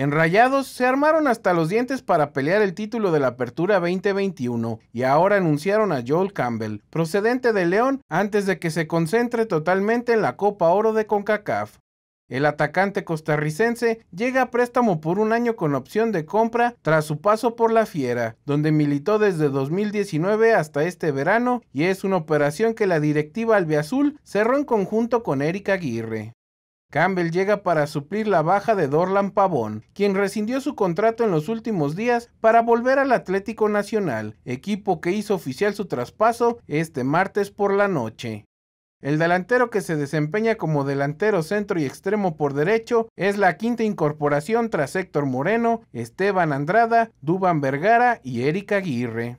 Enrayados se armaron hasta los dientes para pelear el título de la Apertura 2021 y ahora anunciaron a Joel Campbell, procedente de León, antes de que se concentre totalmente en la Copa Oro de CONCACAF. El atacante costarricense llega a préstamo por un año con opción de compra tras su paso por la Fiera, donde militó desde 2019 hasta este verano y es una operación que la directiva albiazul cerró en conjunto con Erika Aguirre. Campbell llega para suplir la baja de Dorlan Pavón, quien rescindió su contrato en los últimos días para volver al Atlético Nacional, equipo que hizo oficial su traspaso este martes por la noche. El delantero que se desempeña como delantero centro y extremo por derecho es la quinta incorporación tras Héctor Moreno, Esteban Andrada, Duban Vergara y Erika Aguirre.